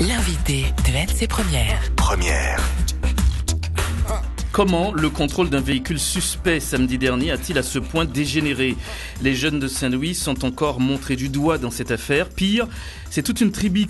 l'invité de ses premières. Première. Comment le contrôle d'un véhicule suspect samedi dernier a-t-il à ce point dégénéré Les jeunes de Saint-Louis sont encore montrés du doigt dans cette affaire. Pire, c'est toute une tribu,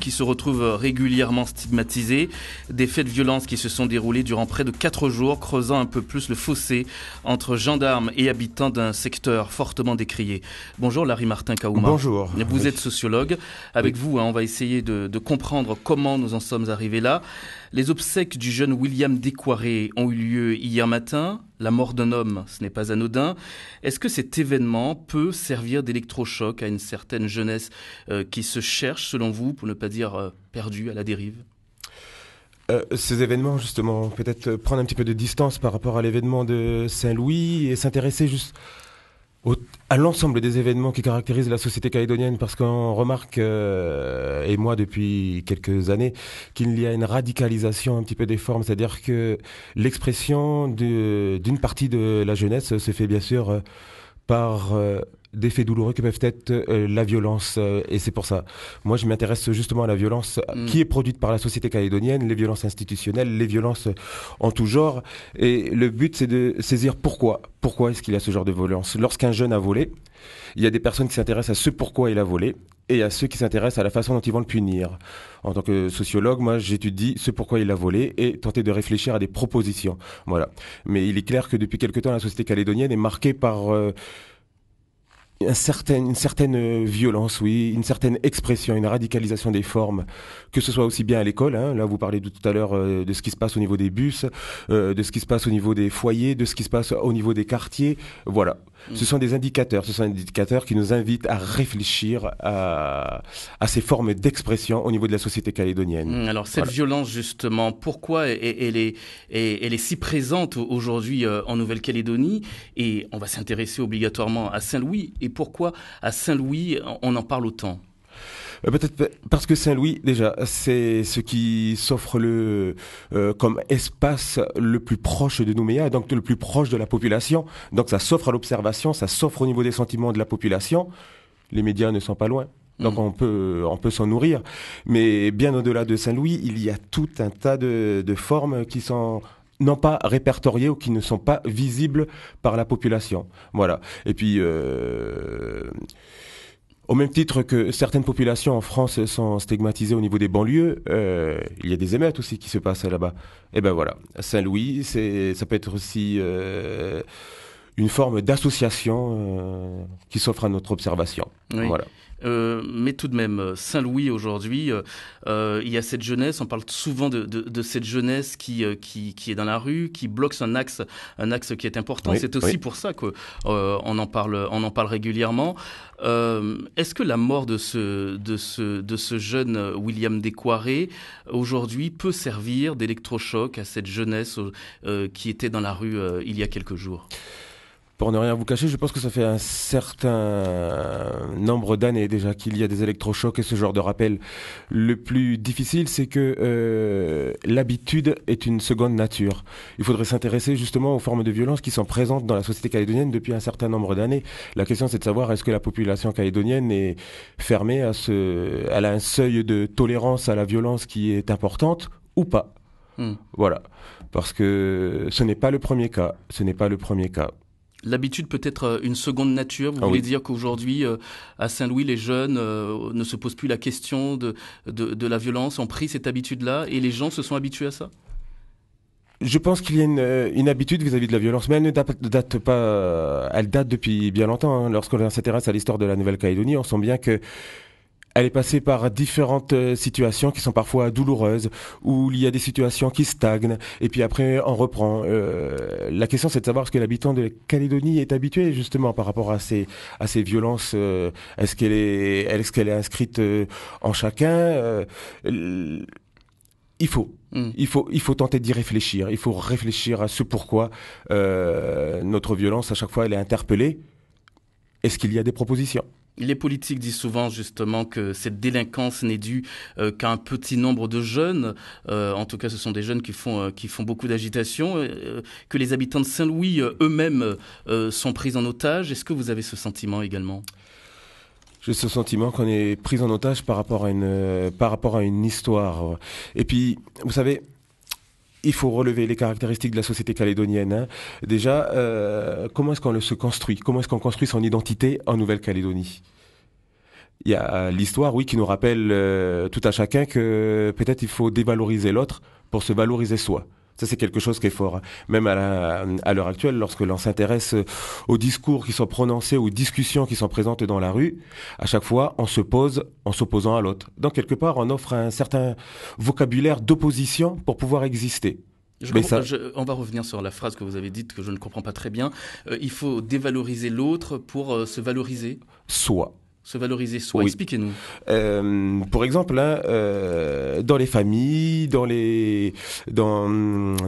qui se retrouve régulièrement stigmatisée. Des faits de violence qui se sont déroulés durant près de 4 jours, creusant un peu plus le fossé entre gendarmes et habitants d'un secteur fortement décrié. Bonjour Larry Martin Kaouma. Bonjour. Vous êtes sociologue. Avec vous, hein, on va essayer de comprendre comment nous en sommes arrivés là. Les obsèques du jeune William Descoiré ont eu lieu hier matin. La mort d'un homme, ce n'est pas anodin. Est-ce que cet événement peut servir d'électrochoc à une certaine jeunesse euh, qui se cherche, selon vous, pour ne pas dire euh, perdue à la dérive euh, ces événements, justement, peut-être prendre un petit peu de distance par rapport à l'événement de Saint-Louis et s'intéresser juste au, à l'ensemble des événements qui caractérisent la société calédonienne, parce qu'on remarque, euh, et moi depuis quelques années, qu'il y a une radicalisation un petit peu des formes, c'est-à-dire que l'expression d'une partie de la jeunesse se fait bien sûr euh, par... Euh, des faits douloureux que peuvent être euh, la violence. Euh, et c'est pour ça. Moi, je m'intéresse justement à la violence euh, mm. qui est produite par la société calédonienne, les violences institutionnelles, les violences en tout genre. Et le but, c'est de saisir pourquoi. Pourquoi est-ce qu'il y a ce genre de violence Lorsqu'un jeune a volé, il y a des personnes qui s'intéressent à ce pourquoi il a volé et à ceux qui s'intéressent à la façon dont ils vont le punir. En tant que sociologue, moi, j'étudie ce pourquoi il a volé et tenter de réfléchir à des propositions. Voilà. Mais il est clair que depuis quelque temps, la société calédonienne est marquée par une certaine euh, violence, oui, une certaine expression, une radicalisation des formes, que ce soit aussi bien à l'école, hein. là vous parlez tout à l'heure euh, de ce qui se passe au niveau des bus, euh, de ce qui se passe au niveau des foyers, de ce qui se passe au niveau des quartiers, voilà. Mm. Ce sont des indicateurs, ce sont des indicateurs qui nous invitent à réfléchir à, ces formes d'expression au niveau de la société calédonienne. Mm, alors cette violence justement, pourquoi elle est, elle est si présente aujourd'hui en Nouvelle-Calédonie Et on va s'intéresser obligatoirement à Saint-Louis et pourquoi à Saint-Louis on en parle autant euh, Peut-être parce que Saint-Louis, déjà, c'est ce qui s'offre le euh, comme espace le plus proche de Nouméa, donc le plus proche de la population. Donc ça s'offre à l'observation, ça s'offre au niveau des sentiments de la population. Les médias ne sont pas loin. Donc mm. on peut, on peut s'en nourrir. Mais bien au-delà de Saint-Louis, il y a tout un tas de formes qui sont non pas répertoriés ou qui ne sont pas visibles par la population. Voilà. Et puis. Euh, au même titre que certaines populations en France sont stigmatisées au niveau des banlieues, euh, il y a des émeutes aussi qui se passent là-bas. Et eh ben voilà, Saint-Louis, ça peut être aussi euh, une forme d'association qui s'offre à notre observation. Euh, mais tout de même, euh, Saint-Louis aujourd'hui, euh, il y a cette jeunesse, on parle souvent de, cette jeunesse qui, qui, qui, est dans la rue, qui bloque un axe, un axe qui est important. C'est aussi pour ça qu'on en, parle, on en parle régulièrement. Est-ce que la mort de ce, de ce, de ce jeune William Descoirés aujourd'hui peut servir d'électrochoc à cette jeunesse qui était dans la rue il y a quelques jours pour ne rien vous cacher, je pense que ça fait un certain nombre d'années déjà qu'il y a des électrochocs et ce genre de rappel. Le plus difficile, c'est que euh, l'habitude est une seconde nature. Il faudrait s'intéresser justement aux formes de violence qui sont présentes dans la société calédonienne depuis un certain nombre d'années. La question, c'est de savoir est-ce que la population calédonienne est fermée à ce, elle a un seuil de tolérance à la violence qui est importante ou pas. Hmm. Voilà. Parce que ce n'est pas le premier cas. Ce n'est pas le premier cas. L'habitude peut être euh, une seconde nature. Vous ah voulez dire qu'aujourd'hui, euh, à Saint-Louis, les jeunes euh, ne se posent plus la question de, la violence, ont pris cette habitude-là et les gens se sont habitués à ça je pense qu'il y a une, habitude vis-à-vis de la violence, mais elle ne date, pas. Elle date depuis bien longtemps. Hein. Lorsqu'on s'intéresse à l'histoire de la Nouvelle-Calédonie, on sent bien que elle est passée par différentes euh, situations qui sont parfois douloureuses, où il y a des situations qui stagnent, et puis après on reprend. Euh, la question c'est de savoir ce que l'habitant de la Calédonie est habitué justement par rapport à ces, à ces violences. Euh, est-ce qu'elle est, est, qu'elle est inscrite en chacun il faut. Hmm. Il faut, il faut tenter d'y réfléchir. Il faut réfléchir à ce pourquoi notre violence, à chaque fois, elle est interpellée. Est-ce qu'il y a des propositions les politiques disent souvent justement que cette délinquance n'est due euh, qu'à un petit nombre de jeunes. Euh, en tout cas, ce sont des jeunes qui font, euh, qui font beaucoup d'agitation, que les habitants de Saint-Louis eux-mêmes sont pris en otage. Est-ce que vous avez ce sentiment également j'ai ce sentiment qu'on est pris en otage par rapport à une par rapport à une histoire. Et puis, vous savez, il faut relever les caractéristiques de la société calédonienne. Hein. Déjà, euh, comment est-ce qu'on se construit Comment est-ce qu'on construit son identité en Nouvelle-Calédonie il y a euh, l'histoire, oui, qui nous rappelle euh, tout à chacun que peut-être il faut dévaloriser l'autre pour se valoriser soi. Ça, c'est quelque chose qui est fort. Hein. Même à, l'heure actuelle, lorsque l'on s'intéresse euh, aux discours qui sont prononcés, aux discussions qui sont présentes dans la rue, à chaque fois, on se pose en s'opposant à l'autre. Donc, quelque part, on offre un certain vocabulaire d'opposition pour pouvoir exister. Mais on va revenir sur la phrase que vous avez dite que je ne comprends pas très bien. Euh, il faut dévaloriser l'autre pour euh, se valoriser. Soit se valoriser soi Expliquez-nous. Euh, pour exemple, hein, euh, dans les familles, dans les, dans,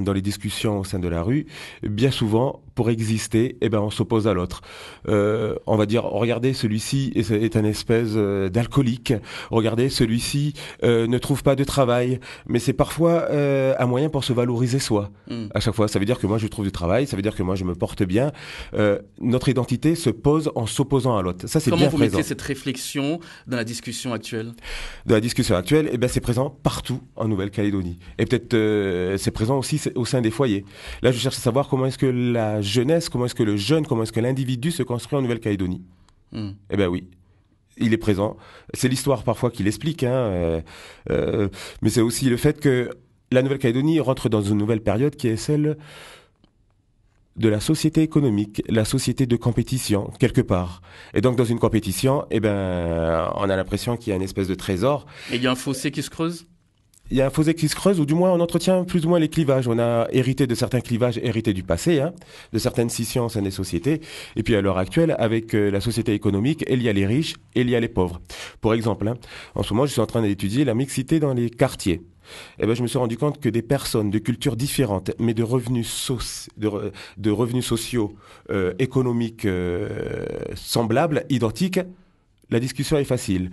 dans les discussions au sein de la rue, bien souvent, pour exister, eh ben on s'oppose à l'autre. Euh, on va dire, regardez, celui-ci est, un espèce euh, d'alcoolique. Regardez, celui-ci euh, ne trouve pas de travail. Mais c'est parfois euh, un moyen pour se valoriser soi. Hmm. À chaque fois, ça veut dire que moi je trouve du travail, ça veut dire que moi je me porte bien. Euh, notre identité se pose en s'opposant à l'autre. Ça c'est bien présent. Comment vous mettez cette réflexion dans la discussion actuelle Dans la discussion actuelle, eh ben c'est présent partout en Nouvelle-Calédonie. Et peut-être euh, c'est présent aussi au sein des foyers. Là, je cherche à savoir comment est-ce que la jeunesse, comment est-ce que le jeune, comment est-ce que l'individu se construit en Nouvelle-Calédonie hmm. Eh bien oui, il est présent. C'est l'histoire parfois qui l'explique, hein, euh, euh, mais c'est aussi le fait que la Nouvelle-Calédonie rentre dans une nouvelle période qui est celle de la société économique, la société de compétition, quelque part. Et donc, dans une compétition, eh ben, on a l'impression qu'il y a une espèce de trésor. Et il y a un fossé qui se creuse il y a un fossé qui se creuse, ou du moins on entretient plus ou moins les clivages. On a hérité de certains clivages hérités du passé, hein, de certaines sciences, et des sociétés. Et puis à l'heure actuelle, avec euh, la société économique, il y a les riches et il y a les pauvres. Pour exemple, hein, en ce moment, je suis en train d'étudier la mixité dans les quartiers. Eh ben, je me suis rendu compte que des personnes de cultures différentes, mais de revenus, de, revenus sociaux, euh, économiques euh, semblables, identiques, la discussion est facile.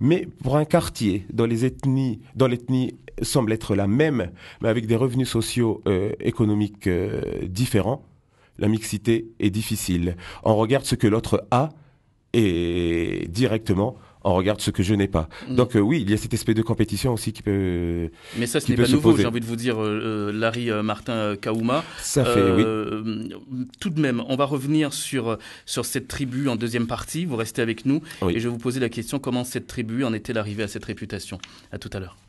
Mais pour un quartier dont les ethnies, l'ethnie semble être la même, mais avec des revenus sociaux euh, économiques euh, différents, la mixité est difficile. On regarde ce que l'autre a et directement on regarde ce que je n'ai pas. Mm. Donc euh, oui, il y a cette espèce de compétition aussi qui peut. Mais ça, ce n'est pas nouveau. J'ai envie de vous dire, euh, euh, Larry Martin Kauma. Ça fait, oui. Tout de même, on va revenir sur sur cette tribu en deuxième partie. Vous restez avec nous et je vais vous poser la question comment cette tribu en est-elle arrivée à cette réputation. À tout à l'heure.